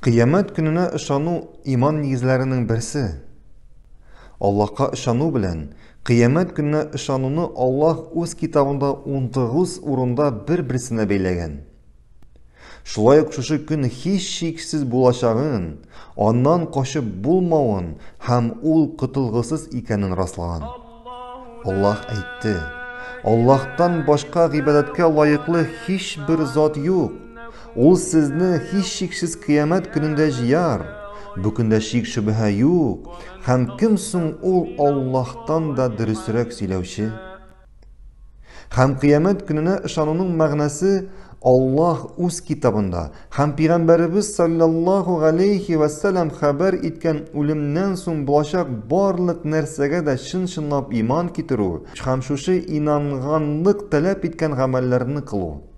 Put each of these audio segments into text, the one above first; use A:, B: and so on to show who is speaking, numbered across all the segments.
A: tru қиямәт күнүнә ышну иман йзләренең берсе. Аллахқа шану белән қииямәт күнә шануны Аллах ө китауында уунтығыз урында бер-беренә бәйләгән. Шулайықшүше күн хис шииксіиз булашағын аннан қашы булмауын һәм ул қытылғысыз икәнен раслаған. Аллах әйтте, Аллахтан башка ғибәләткә лайыҡлы хищ бер зат юк, Ол сізні һич шиксез қиямат күнінде җыяр. Бу шек шик шөбһә юк. Һәм кем соң ул Аллаһтан да дөресрәк сөйләүче? Һәм қиямат көненә ышануның мәгънәсе Аллаһ үз китабында һәм пәйгамбәребез саллаллаһу алейхи ва хәбәр иткән үлемнән соң булачак барлык нәрсәгә дә чын-чынлап иман китерү һәм шушы инанганлык таләп иткән гамәлләрне кылу.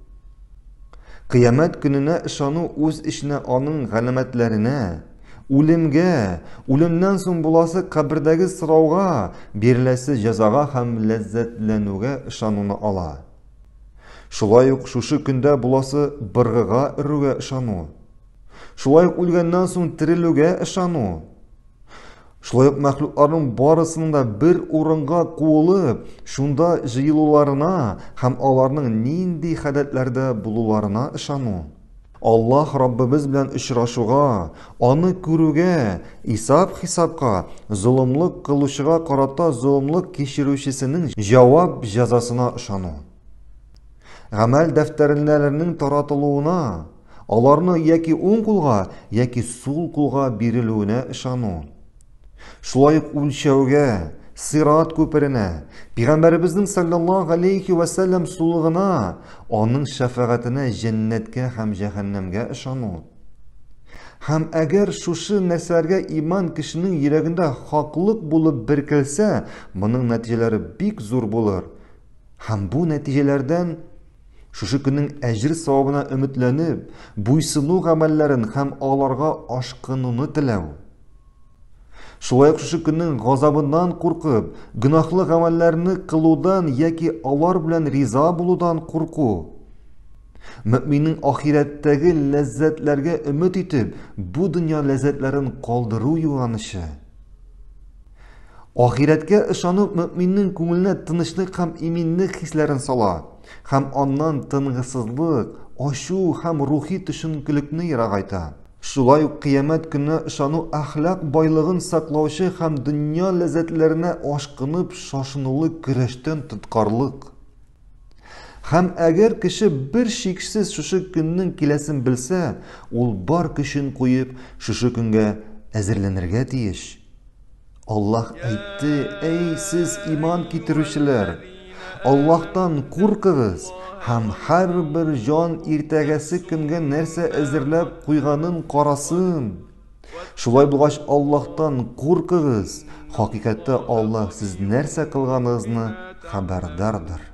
A: әмәт күнөнә шану үз енә аның ғәлимәтләренә, үлемгә үлемнән сум буласы кәбердәге сыррауға бирләсе язаға һәм ләззәтләнеүгә шануны ала. Шулай уҡ шушы күндә буласы бырғыға эрүгә шану. Шулай үлгәннән су терелүгә шану. Шылайып ук барысының да бір орынға қолып, шунда жиылуларына, һәм аларның нинди хәдәтләрдә Аллах ышану. Аллах Раббыбыз белән очрашуга, аны күруге, исап хисапқа зұлымлық қылушыға қарата зұлымлық кешірушісінің жауап жазасына ышану. 'амал дәфтәрләренең таратылуына, оларны яки оң құлға, яки сул құлға берілуіне шану. Шулай ук үлчәүгә, сират күпәренә, пигамбәрбезнең саллаллаһу алейхи ва саллам сулыгына, аның шафагатенә жәннәткә һәм җәһәннәмгә ишану. Һәм әгәр шушы нәрсәләргә иман кешенең йөрәгендә хаклык булып бер кәлсә, буның нәтиҗәләре бик зур булыр. Һәм бу нәтиҗәләрдән Шушы күннең әҗир савабына өмитләнеп, буйсыну гамәлләрен һәм аларга ашкынуны теләү Шуай ук шушы көннең құрқып, куркып, гынахлы қылудан, яки алар белән риза болудан құрқу. Мүмінің ахиреттегі ләззетлерге үміт итеп, бұ дөнья ләззетлерін қалдыру юғанышы. Ахиретке ышанып, мүмінің күміліне тынышлық һәм иминлек хисләрен сала һәм аннан тынгысызлык, ашу һәм рухи төшенкелекне ярагайта. Шулай ук қиямет күні ышану әхлақ байлығын сақлаушы һәм дүния ләззәтләренә ашқынып шашынулы көрәштән тоткарлык. Һәм әгәр кеше бер шиксез шушы көннең киләсен белсә, ул бар көчен куеп шушы көнгә әзерләнергә тиеш. Аллаһ әйтте: "Әй сез иман китерүчеләр, Аллаһтан куркыгыз!" һәм һәрбер жан иртәгәсе көнгә нәрсә әзерләп куйганын карасын шулай булгач аллаһтан куркыгыз хакыйкатьтә аллаһ сез нәрсә кылганыгызны хәбәрдардыр